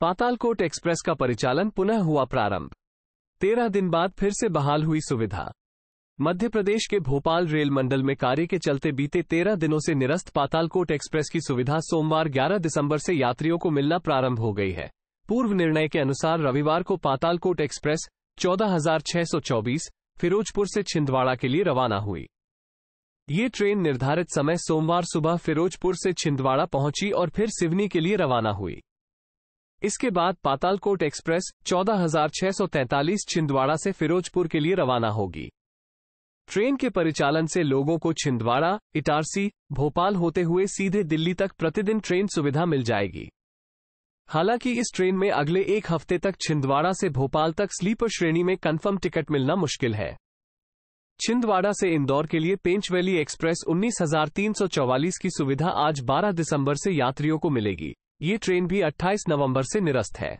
Patalkot express का परिचालन पुनः हुआ प्रारंभ तेरह दिन बाद फिर से बहाल हुई सुविधा मध्य प्रदेश के भोपाल रेल मंडल में कार्य के चलते बीते तेरह दिनों से निरस्त पातालकोट एक्सप्रेस की सुविधा सोमवार 11 दिसंबर से यात्रियों को मिलना प्रारंभ हो गई है पूर्व निर्णय के अनुसार रविवार को पातालकोट एक्सप्रेस 14,624 फिरोजपुर से छिंदवाड़ा के लिए रवाना हुई ये ट्रेन निर्धारित समय सोमवार सुबह फिरोजपुर से छिंदवाड़ा पहुंची और फिर सिवनी के लिए रवाना हुई इसके बाद पातालकोट एक्सप्रेस 14,643 छिंदवाड़ा से फिरोजपुर के लिए रवाना होगी ट्रेन के परिचालन से लोगों को छिंदवाड़ा इटारसी भोपाल होते हुए सीधे दिल्ली तक प्रतिदिन ट्रेन सुविधा मिल जाएगी हालांकि इस ट्रेन में अगले एक हफ्ते तक छिंदवाड़ा से भोपाल तक स्लीपर श्रेणी में कंफर्म टिकट मिलना मुश्किल है छिंदवाड़ा से इंदौर के लिए पेंच वैली एक्सप्रेस 19,344 की सुविधा आज 12 दिसंबर से यात्रियों को मिलेगी ये ट्रेन भी 28 नवंबर से निरस्त है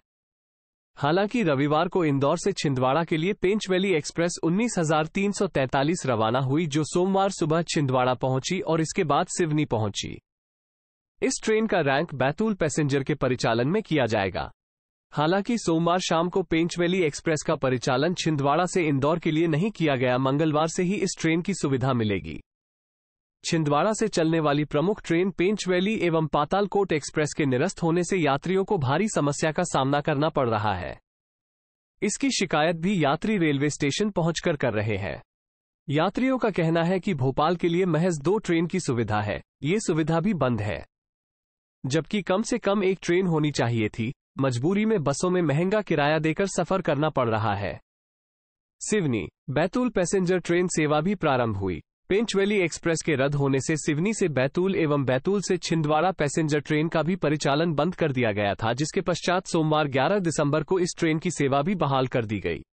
हालांकि रविवार को इंदौर से छिंदवाड़ा के लिए पेंच वैली एक्सप्रेस 19,343 रवाना हुई जो सोमवार सुबह छिंदवाड़ा पहुंची और इसके बाद सिवनी पहुंची इस ट्रेन का रैंक बैतूल पैसेंजर के परिचालन में किया जाएगा हालांकि सोमवार शाम को पेंचवेली एक्सप्रेस का परिचालन छिंदवाड़ा से इंदौर के लिए नहीं किया गया मंगलवार से ही इस ट्रेन की सुविधा मिलेगी छिंदवाड़ा से चलने वाली प्रमुख ट्रेन पेंच वैली एवं पातालकोट एक्सप्रेस के निरस्त होने से यात्रियों को भारी समस्या का सामना करना पड़ रहा है इसकी शिकायत भी यात्री रेलवे स्टेशन पहुंचकर कर रहे हैं यात्रियों का कहना है कि भोपाल के लिए महज दो ट्रेन की सुविधा है ये सुविधा भी बंद है जबकि कम से कम एक ट्रेन होनी चाहिए थी मजबूरी में बसों में महंगा किराया देकर सफर करना पड़ रहा है सिवनी बैतूल पैसेंजर ट्रेन सेवा भी प्रारंभ हुई पिंच वैली एक्सप्रेस के रद्द होने से सिवनी से बैतूल एवं बैतूल से छिंदवाड़ा पैसेंजर ट्रेन का भी परिचालन बंद कर दिया गया था जिसके पश्चात सोमवार 11 दिसंबर को इस ट्रेन की सेवा भी बहाल कर दी गई